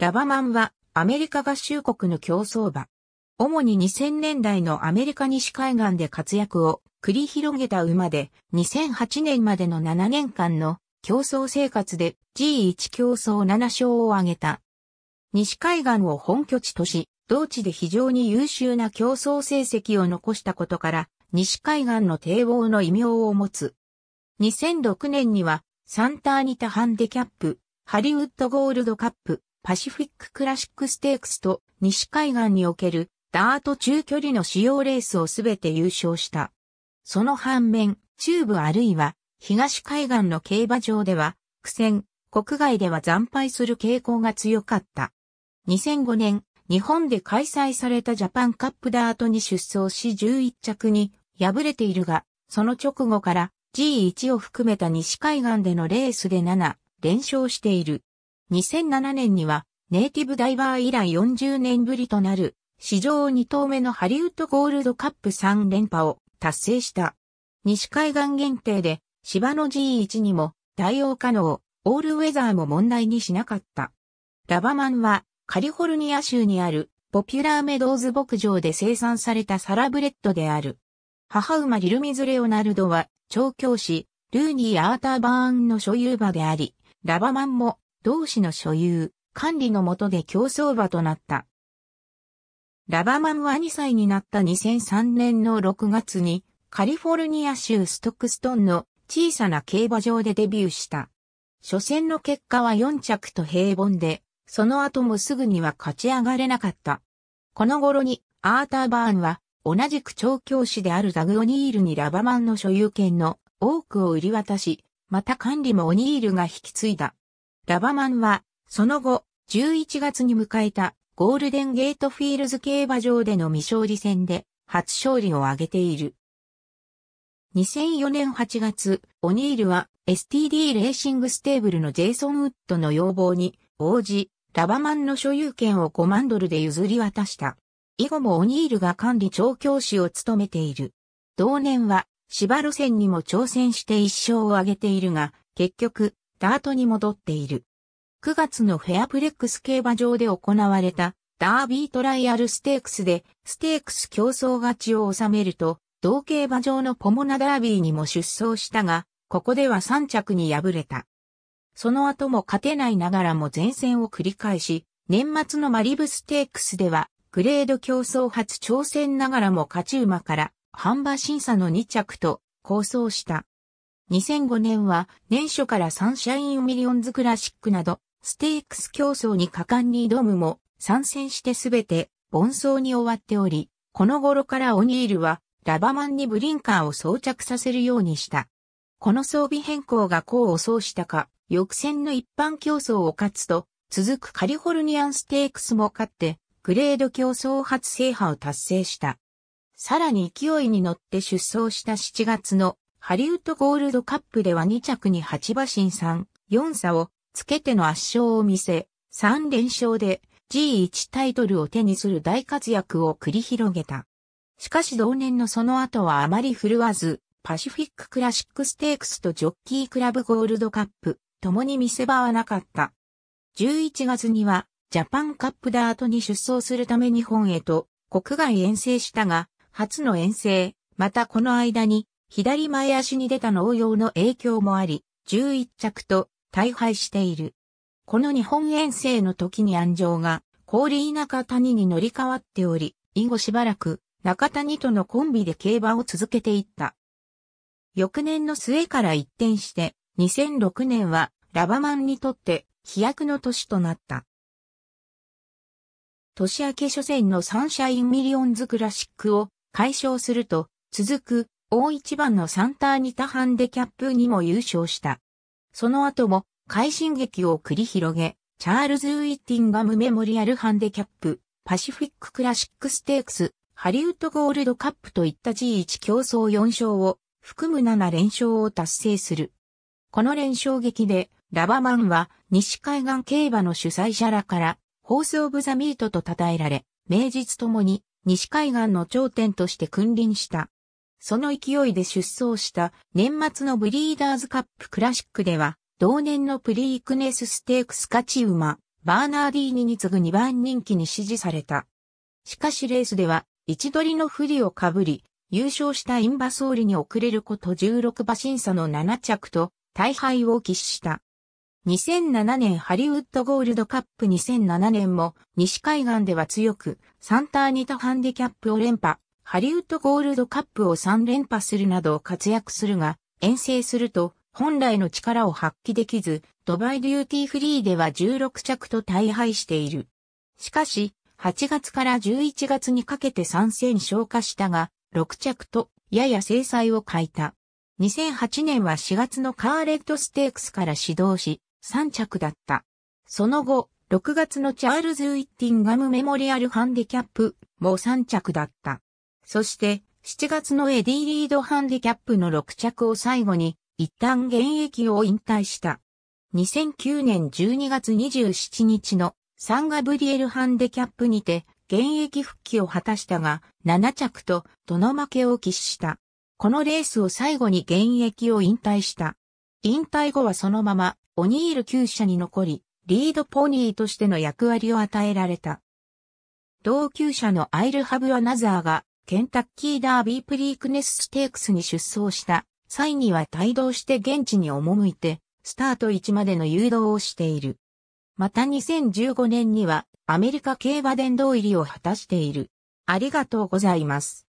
ラバマンはアメリカ合衆国の競争馬。主に2000年代のアメリカ西海岸で活躍を繰り広げた馬で、2008年までの7年間の競争生活で G1 競争7勝を挙げた。西海岸を本拠地とし、同地で非常に優秀な競争成績を残したことから、西海岸の帝王の異名を持つ。2006年には、サンターニタハンデキャップ、ハリウッドゴールドカップ、パシフィッククラシックステークスと西海岸におけるダート中距離の主要レースをすべて優勝した。その反面、中部あるいは東海岸の競馬場では苦戦、国外では惨敗する傾向が強かった。2005年、日本で開催されたジャパンカップダートに出走し11着に敗れているが、その直後から G1 を含めた西海岸でのレースで7連勝している。2007年にはネイティブダイバー以来40年ぶりとなる史上2頭目のハリウッドゴールドカップ3連覇を達成した。西海岸限定で芝の G1 にも大王可能、オールウェザーも問題にしなかった。ラバマンはカリフォルニア州にあるポピュラーメドーズ牧場で生産されたサラブレッドである。母馬リルミズ・レオナルドは調教師、ルーニー・アーター・バーンの所有馬であり、ラバマンも同市の所有、管理のもとで競争馬となった。ラバマムは2歳になった2003年の6月にカリフォルニア州ストックストンの小さな競馬場でデビューした。初戦の結果は4着と平凡で、その後もすぐには勝ち上がれなかった。この頃にアーター・バーンは同じく調教師であるザグ・オニールにラバマンの所有権の多くを売り渡し、また管理もオニールが引き継いだ。ラバマンは、その後、11月に迎えたゴールデンゲートフィールズ競馬場での未勝利戦で初勝利を挙げている。2004年8月、オニールは STD レーシングステーブルのジェイソン・ウッドの要望に応じ、ラバマンの所有権を5万ドルで譲り渡した。以後もオニールが管理調教師を務めている。同年は芝路線にも挑戦して一勝を挙げているが、結局、ダートに戻っている。9月のフェアプレックス競馬場で行われたダービートライアルステークスでステークス競争勝ちを収めると、同競馬場のポモナダービーにも出走したが、ここでは3着に敗れた。その後も勝てないながらも前線を繰り返し、年末のマリブステークスでは、グレード競争初挑戦ながらも勝ち馬から、販売審査の2着と、構想した。2005年は年初からサンシャインミリオンズクラシックなど、ステークス競争に果敢に挑むも、参戦してすべて、盆走に終わっており、この頃からオニールは、ラバマンにブリンカーを装着させるようにした。この装備変更が功を奏したか、翌戦の一般競争を勝つと、続くカリフォルニアンステークスも勝って、グレード競争初制覇を達成した。さらに勢いに乗って出走した7月のハリウッドゴールドカップでは2着に8馬身3、4差をつけての圧勝を見せ、3連勝で G1 タイトルを手にする大活躍を繰り広げた。しかし同年のその後はあまり振るわず、パシフィッククラシックステークスとジョッキークラブゴールドカップ、共に見せ場はなかった。11月には、ジャパンカップダートに出走するため日本へと、国外遠征したが、初の遠征、またこの間に、左前足に出た農用の影響もあり、11着と大敗している。この日本遠征の時に安城が氷中谷に乗り換わっており、以後しばらく中谷とのコンビで競馬を続けていった。翌年の末から一転して、2006年はラバマンにとって飛躍の年となった。年明け初戦のサンシャインミリオンズクラシックを解消すると、続く大一番のサンターニタハンデキャップにも優勝した。その後も快進撃を繰り広げ、チャールズ・ウィッティンガム・メモリアル・ハンデキャップ、パシフィック・クラシック・ステークス、ハリウッド・ゴールドカップといった G1 競争4勝を含む7連勝を達成する。この連勝劇で、ラバマンは西海岸競馬の主催者らから、ホース・オブ・ザ・ミートと称えられ、名実ともに西海岸の頂点として君臨した。その勢いで出走した年末のブリーダーズカップクラシックでは、同年のプリークネスステークスカチウマ、バーナーディーニに次ぐ2番人気に支持された。しかしレースでは、位置取りの不利をかぶり、優勝したインバソーリに遅れること16馬審査の7着と、大敗を喫した。2007年ハリウッドゴールドカップ2007年も西海岸では強く、サンターニタハンディキャップを連覇。ハリウッドゴールドカップを3連覇するなど活躍するが、遠征すると本来の力を発揮できず、ドバイデューティーフリーでは16着と大敗している。しかし、8月から11月にかけて参戦消化したが、6着とやや制裁を欠いた。2008年は4月のカーレットステークスから始動し、3着だった。その後、6月のチャールズ・ウィッティンガムメモリアルハンディキャップも3着だった。そして、7月のエディ・リードハンディキャップの6着を最後に、一旦現役を引退した。2009年12月27日のサンガブリエルハンデキャップにて、現役復帰を果たしたが、7着と、どの負けを喫した。このレースを最後に現役を引退した。引退後はそのまま、オニール厩舎に残り、リードポニーとしての役割を与えられた。同厩舎のアイルハブアナザーが、ケンタッキーダービープリークネスステークスに出走した際には帯同して現地に赴いて、スタート位置までの誘導をしている。また2015年にはアメリカ競馬殿堂入りを果たしている。ありがとうございます。